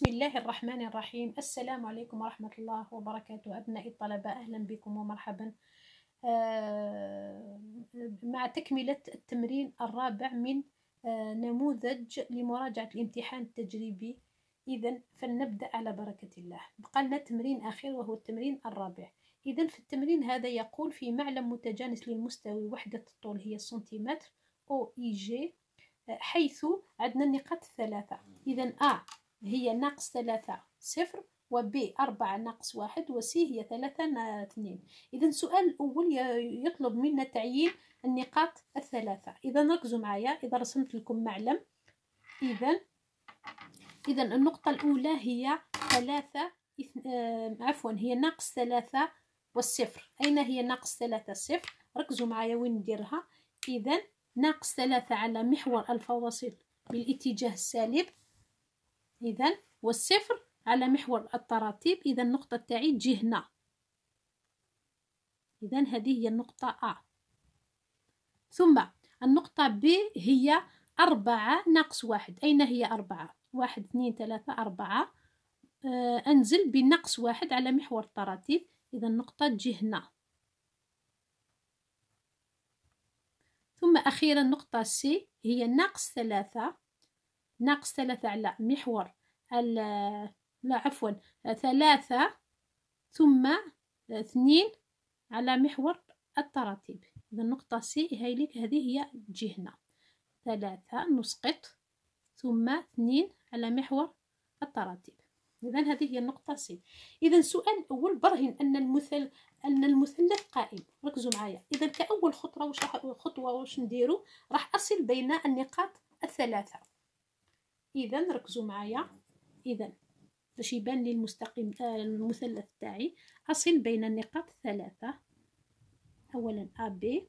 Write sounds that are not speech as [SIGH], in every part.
بسم الله الرحمن الرحيم السلام عليكم ورحمة الله وبركاته أبنائي الطلبة أهلا بكم ومرحبا آه، مع تكملة التمرين الرابع من آه، نموذج لمراجعة الامتحان التجريبي إذا فلنبدأ على بركة الله بقى لنا تمرين أخير وهو التمرين الرابع إذا في التمرين هذا يقول في معلم متجانس للمستوي وحدة الطول هي السنتيمتر أو إي جي آه، حيث عدنا النقاط الثلاثة إذا أ هي ناقص ثلاثة صفر وبي أربعة ناقص واحد وسي هي ثلاثة اثنين إذا السؤال الأول يطلب منا تعيين النقاط الثلاثة إذا ركزوا معايا إذا رسمت لكم معلم إذا إذا النقطة الأولى هي ثلاثة إثن... آه عفوا هي ناقص ثلاثة والصفر أين هي ناقص ثلاثة صفر ركزوا معايا وين نديرها إذا ناقص ثلاثة على محور الفواصل بالاتجاه السالب إذا والصفر على محور التراتيب إذا النقطة تاعي تجي هنا إذا هذه هي النقطة أ ثم النقطة ب هي أربعة ناقص واحد أين هي أربعة واحد اثنين ثلاثة أربعة آه أنزل بنقص واحد على محور التراتيب إذا النقطة تجي هنا ثم أخيرا نقطة سي هي ناقص ثلاثة ناقص ثلاثة على محور لا عفوا ثلاثة ثم اثنين على محور التراتيب إذا النقطة سي ليك هذه هي جهنا ثلاثة نسقط ثم اثنين على محور التراتيب إذا هذه هي النقطة سي إذا سؤال أول برهن أن المثل أن المثلث قائم ركزوا معايا إذا كأول خطوة وش خطوة واش نديرو راح أصل بين النقاط الثلاثة اذا ركزوا معايا اذا باش يبان لي المستقيم تاع آه، المثلث تاعي اصل بين النقاط الثلاثه اولا ا بي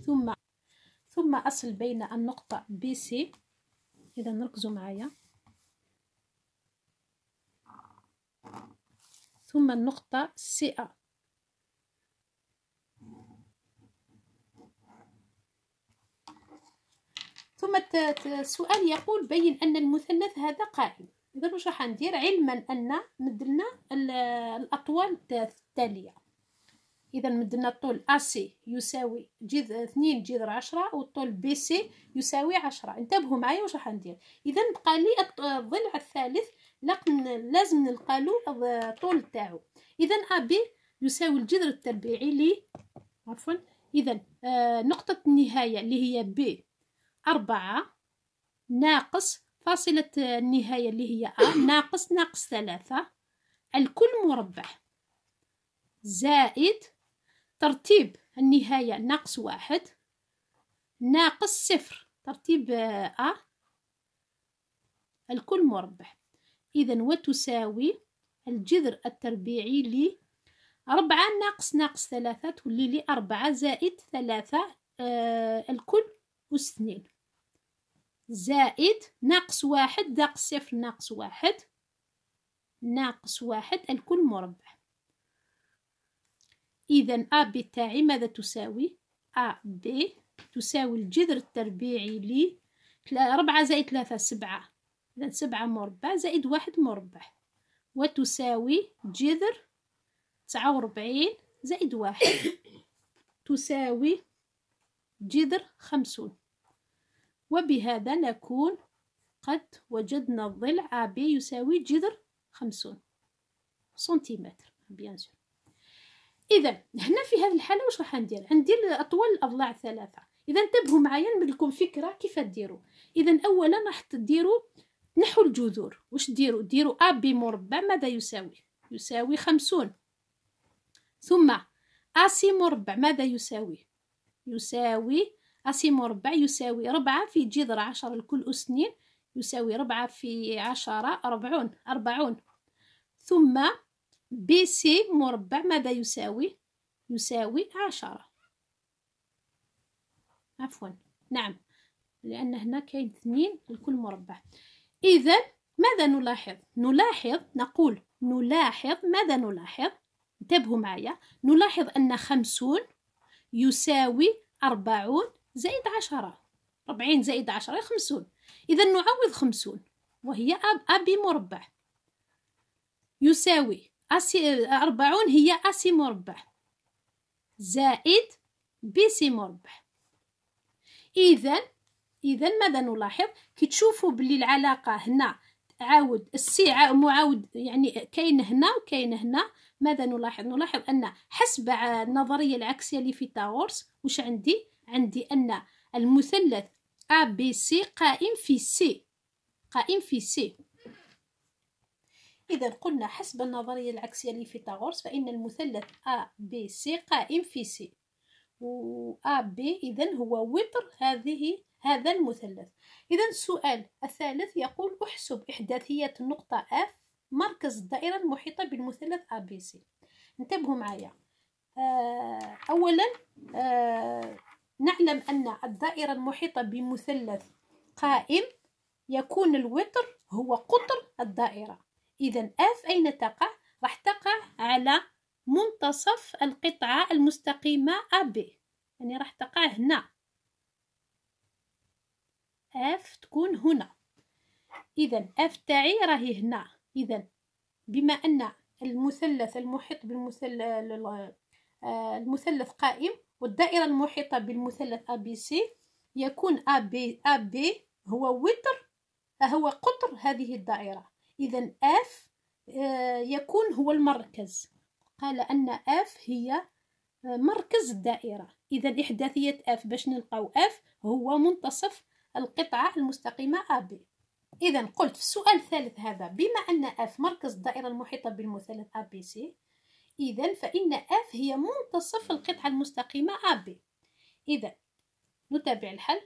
ثم ثم اصل بين النقطه بي سي اذا ركزوا معايا ثم النقطه سي ا ثم السؤال يقول بين أن المثلث هذا قائم إذا واش راح ندير علما أن مدلنا الأطوال التالية إذا مدلنا الطول ا سي يساوي جذر اثنين جذر عشرة والطول بي سي يساوي عشرة انتبهوا معايا واش راح ندير إذا بقى لي الضلع الثالث لازم نلقالو الطول تاعو إذا ا بي يساوي الجذر التربيعي لي عفوا إذا آه نقطة النهاية اللي هي بي أربعة ناقص فاصلة النهاية اللي هي أ [COUGHS] ناقص ناقص ثلاثة الكل مربع زائد ترتيب النهاية ناقص واحد ناقص صفر ترتيب أ الكل مربع إذا وتساوي الجذر التربيعي ل أربعة ناقص ناقص ثلاثة تولي لي أربعة زائد ثلاثة آه الكل أس اثنين زائد ناقص واحد ناقص صفر ناقص واحد ناقص واحد الكل مربع إذا أ ب تاعي ماذا تساوي؟ أ ب تساوي الجذر التربيعي ل ربعة زائد ثلاثة سبعة إذا سبعة مربع زائد واحد مربع وتساوي جذر تسعة وربعين زائد واحد تساوي جذر خمسون وبهذا نكون قد وجدنا الضلع AB يساوي جذر خمسون سنتيمتر بيان سور اذا هنا في هذه الحاله واش راح ندير ندير اطول الاضلاع ثلاثه اذا انتبهوا معايا نملكم فكره كيف ديروا اذا اولا راح تديروا نحو الجذور واش ديروا ديروا ا بي مربع ماذا يساوي يساوي خمسون ثم ا سي مربع ماذا يساوي يساوي أسي مربع يساوي ربعة في جذر عشر لكل أسنين يساوي ربعة في عشرة أربعون أربعون ثم بي سي مربع ماذا يساوي؟ يساوي عشرة عفوا نعم لأن هنا كاين اثنين لكل مربع إذا ماذا نلاحظ؟ نلاحظ نقول نلاحظ ماذا نلاحظ؟ انتبهوا معايا نلاحظ أن خمسون يساوي أربعون زائد عشرة ربعين زائد عشرة خمسون إذا نعوض خمسون وهي أب مربع يساوي أسي أربعون هي أسي مربع زائد بي سي مربع إذا إذا ماذا نلاحظ كي تشوفوا بلي العلاقة هنا عاود السي معاود يعني كاين هنا وكاين هنا ماذا نلاحظ نلاحظ أن حسب النظرية العكسية اللي في تاورس وش عندي عندي أن المثلث ABC قائم في C قائم في C إذا قلنا حسب النظرية العكسية لفيثاغورس فإن المثلث ABC قائم في C بي إذا هو وتر هذه هذا المثلث إذا السؤال الثالث يقول احسب إحداثية النقطة F مركز الدائرة المحيطة بالمثلث ABC انتبهوا معايا آه، أولا آه، نعلم أن الدائرة المحيطة بمثلث قائم يكون الوتر هو قطر الدائرة إذا F أين تقع؟ راح تقع على منتصف القطعة المستقيمة AB يعني راح تقع هنا F تكون هنا إذا F تاعي راهي هنا إذا بما أن المثلث المحيط بالمثلث آه، المثلث قائم والدائرة المحيطة بالمثلث ABC يكون AB AB هو وتر آه، هو قطر هذه الدائرة إذا F آه، يكون هو المركز قال أن F هي آه، مركز الدائرة إذا إحداثية F باش نلقاو F هو منتصف القطعة المستقيمة AB إذا قلت في السؤال الثالث هذا بما أن F مركز الدائرة المحيطة بالمثلث ABC إذا فإن F هي منتصف القطعة المستقيمة AB إذا نتابع الحل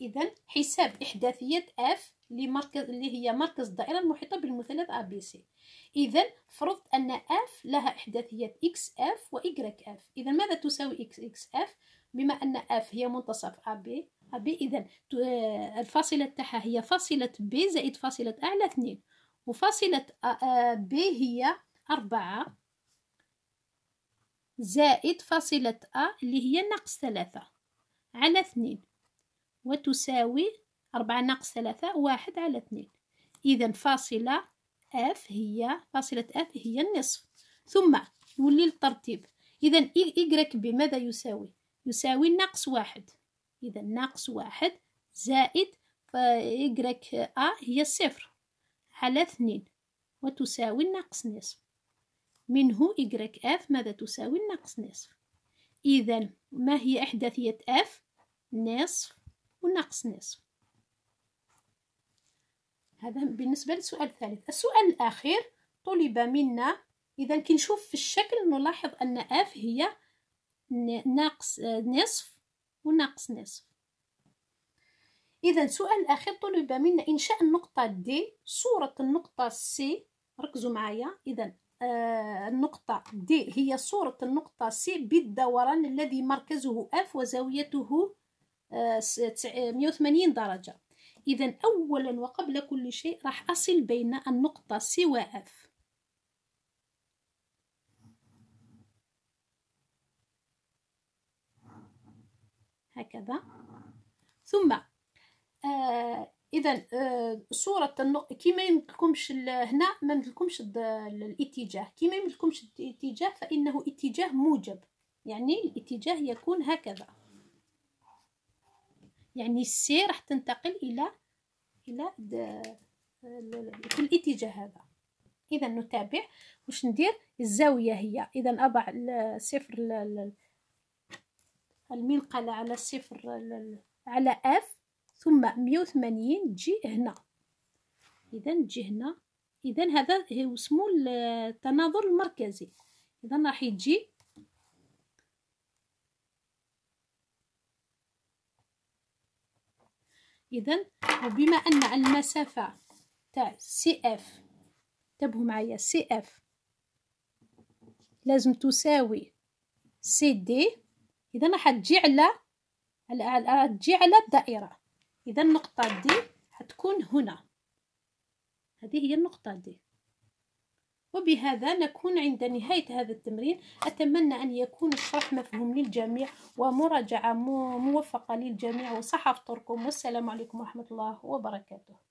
إذا حساب إحداثية F لمركز اللي هي مركز الدائرة المحيطة بالمثلث ABC إذا فرضت أن F لها إحداثيات XF و YF إذا ماذا تساوي XXF بما أن F هي منتصف AB AB إذا آه، الفاصلة تاعها هي فاصلة B زائد فاصلة أعلى 2 وفاصلة آه، آه، B هي أربعة زائد فاصلة أ اللي هي ناقص ثلاثة على اثنين وتساوي أربعة ناقص ثلاثة واحد على اثنين إذا فاصلة اف هي فاصلة اف هي النصف ثم نولي للترتيب إذا إيكغيك بي ماذا يساوي؟ يساوي ناقص واحد إذا ناقص واحد زائد إيكغيك أ هي صفر على اثنين وتساوي ناقص نصف منه إجريك اف ماذا تساوي الناقص نصف إذا ما هي إحداثية اف نصف وناقص نصف هذا بالنسبة للسؤال الثالث السؤال الأخير طلب منا إذا كنشوف في الشكل نلاحظ أن اف هي ناقص نصف وناقص نصف إذا السؤال الأخير طلب منا إنشاء النقطة دي صورة النقطة سي ركزوا معايا إذا آه، النقطة دي هي صورة النقطة سي بالدوران الذي مركزه اف وزاويته آه، مية وثمانين درجة إذا أولا وقبل كل شيء راح أصل بين النقطة سي و اف هكذا ثم آه اذا آه، صوره النق... كي ما يمدلكمش هنا ما يمدلكمش الاتجاه كي ما يمدلكمش الاتجاه فانه اتجاه موجب يعني الاتجاه يكون هكذا يعني سي راح تنتقل الى الى في الاتجاه هذا اذا نتابع واش ندير الزاويه هي اذا اضع صفر المنقله على صفر على اف ثم مية وثمانين تجي هنا اذا تجي هنا اذا هذا هو اسمه التناظر المركزي اذا راح يجي اذا وبما ان المسافه تاع سي اف انتبهوا معايا سي اف لازم تساوي سي دي اذا راح تجي على تجي على الدائره اذا النقطه دي حتكون هنا هذه هي النقطه دي وبهذا نكون عند نهاية هذا التمرين أتمنى أن يكون الشرح مفهوم للجميع ومراجعة موفقة للجميع وصحة فطوركم والسلام عليكم ورحمة الله وبركاته